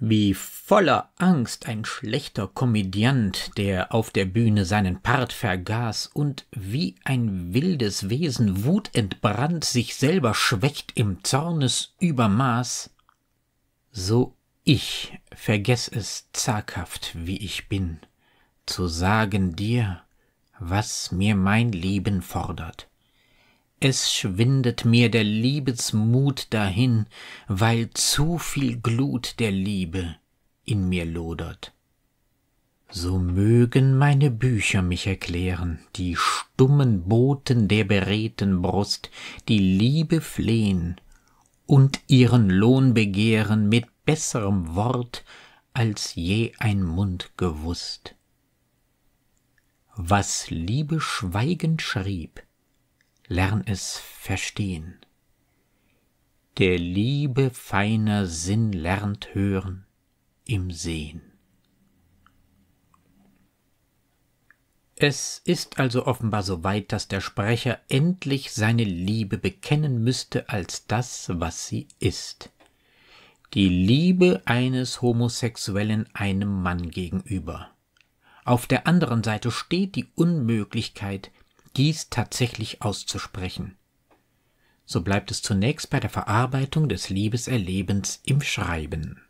wie voller Angst ein schlechter Komödiant, der auf der Bühne seinen Part vergaß und wie ein wildes Wesen wutentbrannt sich selber schwächt im Zornesübermaß, so ich vergess es zaghaft, wie ich bin, zu sagen dir, was mir mein Leben fordert. Es schwindet mir der Liebesmut dahin, weil zu viel Glut der Liebe in mir lodert. So mögen meine Bücher mich erklären, die stummen Boten der beredten Brust, die Liebe flehen und ihren Lohn begehren mit besserem Wort, als je ein Mund gewußt. Was Liebe schweigend schrieb, lern es verstehen. Der Liebe feiner Sinn lernt hören im Sehen. Es ist also offenbar so weit, dass der Sprecher endlich seine Liebe bekennen müsste als das, was sie ist. Die Liebe eines Homosexuellen einem Mann gegenüber. Auf der anderen Seite steht die Unmöglichkeit, dies tatsächlich auszusprechen. So bleibt es zunächst bei der Verarbeitung des Liebeserlebens im Schreiben.